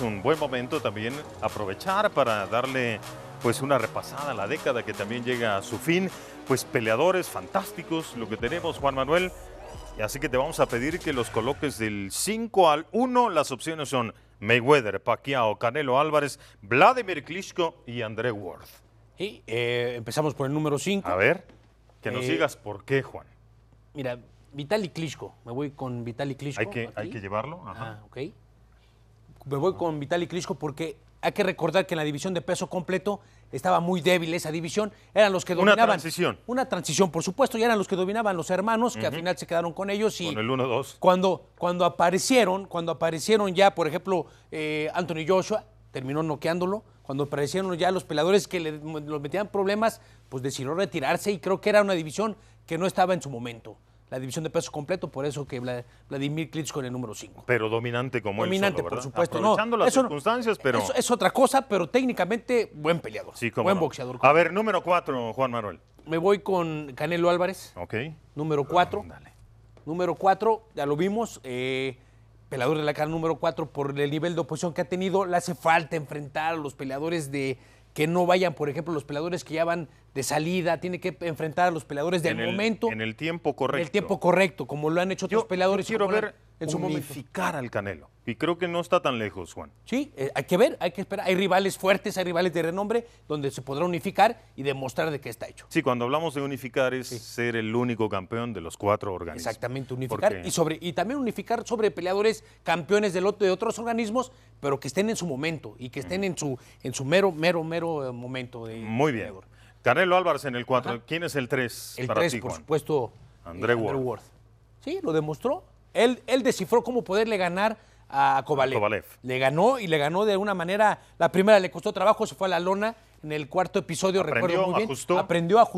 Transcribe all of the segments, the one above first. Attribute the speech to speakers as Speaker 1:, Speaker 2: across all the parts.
Speaker 1: un buen momento también aprovechar para darle pues una repasada a la década que también llega a su fin. Pues peleadores fantásticos lo que tenemos, Juan Manuel. Así que te vamos a pedir que los coloques del 5 al 1. Las opciones son Mayweather, Pacquiao, Canelo Álvarez, Vladimir Klitschko y André Ward
Speaker 2: Y eh, empezamos por el número 5. A ver, que nos eh, digas por qué, Juan. Mira, Vitali Klitschko. Me voy con Vitali Klitschko. Hay que, hay que llevarlo. Ajá. Ah, ok me voy con Vitali Crisco porque hay que recordar que en la división de peso completo estaba muy débil esa división, eran los que dominaban. Una transición. Una transición, por supuesto, ya eran los que dominaban los hermanos, que al final se quedaron con ellos. Y con el 1-2. Cuando, cuando aparecieron, cuando aparecieron ya, por ejemplo, eh, Anthony Joshua, terminó noqueándolo, cuando aparecieron ya los peleadores que le, los metían problemas, pues decidió retirarse y creo que era una división que no estaba en su momento la división de peso completo, por eso que Vladimir Klitschko en el número 5.
Speaker 1: Pero dominante
Speaker 2: como dominante, por supuesto. Aprovechando no, las circunstancias, pero... es otra cosa, pero técnicamente buen peleador, sí, buen boxeador. A ver, número
Speaker 1: 4, Juan Manuel.
Speaker 2: Me voy con Canelo Álvarez. Ok. Número 4. Ah, número 4, ya lo vimos, eh, Pelador de la cara número 4 por el nivel de oposición que ha tenido, le hace falta enfrentar a los peleadores de que no vayan, por ejemplo, los peleadores que ya van de salida, tiene que enfrentar a los peleadores del momento.
Speaker 1: En el tiempo correcto.
Speaker 2: En el tiempo correcto, como lo han hecho otros peleadores. Yo quiero ver en su unificar
Speaker 1: al Canelo. Y creo que no está tan lejos, Juan.
Speaker 2: Sí, eh, hay que ver, hay que esperar. Hay rivales fuertes, hay rivales de renombre, donde se podrá unificar y demostrar de qué está hecho.
Speaker 1: Sí, cuando hablamos de unificar es ser el único campeón de los cuatro organismos. Exactamente,
Speaker 2: unificar y, sobre, y también unificar sobre peleadores campeones del de otros organismos, pero que estén en su momento y que estén en, su, en su mero, mero, mero eh, momento. De, Muy bien.
Speaker 1: Canelo Álvarez en el 4.
Speaker 2: ¿Quién es el 3? El 3, por supuesto, André, eh, Ward. Sí, lo demostró él, él descifró cómo poderle ganar a Kovalev. Le ganó y le ganó de una manera. La primera le costó trabajo, se fue a la lona en el cuarto episodio, Aprendió, recuerdo muy Ajustó. Aprendió,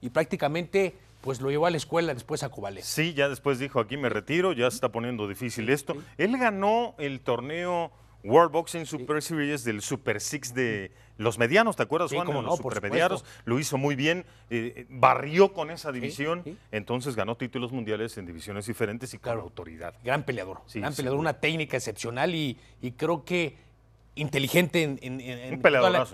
Speaker 2: y prácticamente pues lo llevó a la escuela después a Kovalev. Sí, ya después
Speaker 1: dijo, aquí me retiro, ya se está poniendo difícil esto. Él ganó el torneo World Boxing Super Series del Super Six de los medianos, ¿te acuerdas, Juan? como los lo hizo muy bien, eh, eh, barrió con esa división, entonces ganó títulos mundiales en divisiones
Speaker 2: diferentes y claro, autoridad. Gran peleador, gran peleador, una técnica excepcional y creo que inteligente en, en, un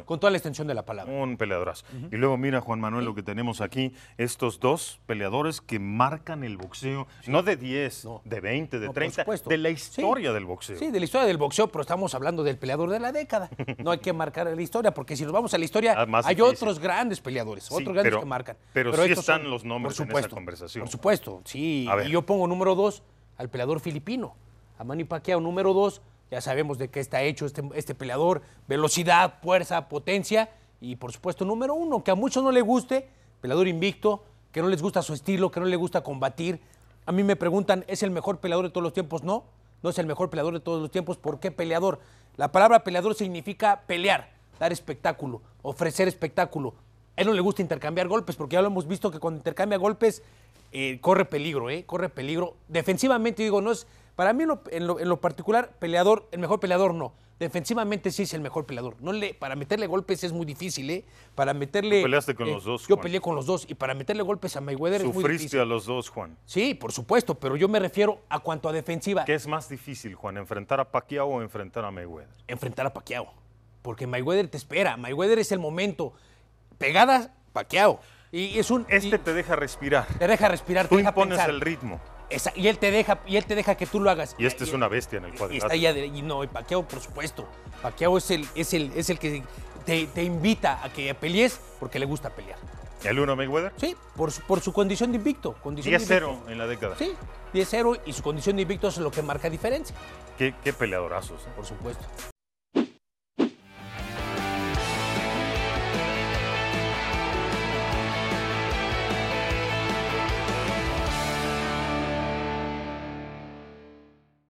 Speaker 2: con, toda la, extensión de la palabra. Un peleadorazo. Y luego
Speaker 1: mira, Juan Manuel, lo que tenemos aquí, estos dos peleadores que marcan el boxeo, no de 10, de 20, de 30, de la historia del boxeo. Sí,
Speaker 2: de la historia del boxeo, pero estamos hablando del peleador de la década. No hay que marcar la historia, porque si nos vamos a la historia, ah, hay otros grandes peleadores, otros grandes que marcan. Pero, sí están los nombres supuesto, en conversación. Por supuesto, sí. Y yo pongo número dos al peleador filipino, a Manny Pacquiao, número dos ya sabemos de qué está hecho este, este, peleador, velocidad, fuerza, potencia y por supuesto número uno, que a muchos no le guste, peleador invicto, que no les gusta su estilo, que no le gusta combatir. A mí me preguntan, ¿es el mejor peleador de todos los tiempos? No, no es el mejor peleador de todos los tiempos. ¿Por qué peleador? La palabra peleador significa pelear, dar espectáculo, ofrecer espectáculo. A él no le gusta intercambiar golpes, porque ya lo hemos visto que cuando intercambia golpes eh, corre peligro, eh, corre peligro. Defensivamente digo, no es para mí, en lo, particular, peleador, el mejor peleador no. Defensivamente sí es el mejor peleador. No le, para meterle golpes es muy difícil, ¿eh? Para meterle. con eh, los dos, Yo peleé con los dos. Y para meterle golpes a Mayweather Sufriste
Speaker 1: a los dos, Juan.
Speaker 2: Sí, por supuesto, pero yo me refiero a cuanto a defensiva. ¿Qué es más difícil, Juan? ¿Enfrentar a Pacquiao o enfrentar a Mayweather? Enfrentar a Pacquiao. Porque Mayweather te espera. Mayweather es el momento. Pegadas, Pacquiao. Y es un. Este te deja respirar. Te deja respirar, Tú te deja impones el ritmo y él te deja, y él te deja que tú lo hagas. Y este es
Speaker 1: una bestia en el cuadrilátero. Y, está
Speaker 2: y no, y Paquiao, por supuesto. Pacquiao es el, es el, es el que te, invita a que pelees porque le gusta pelear. ¿Y ¿El 1 Mayweather? Sí, por su, por su condición de invicto. 10-0 en la década. Sí, 10-0 y su condición de invicto es lo que marca diferencia. Qué, qué peleadorazos. ¿eh? Por supuesto.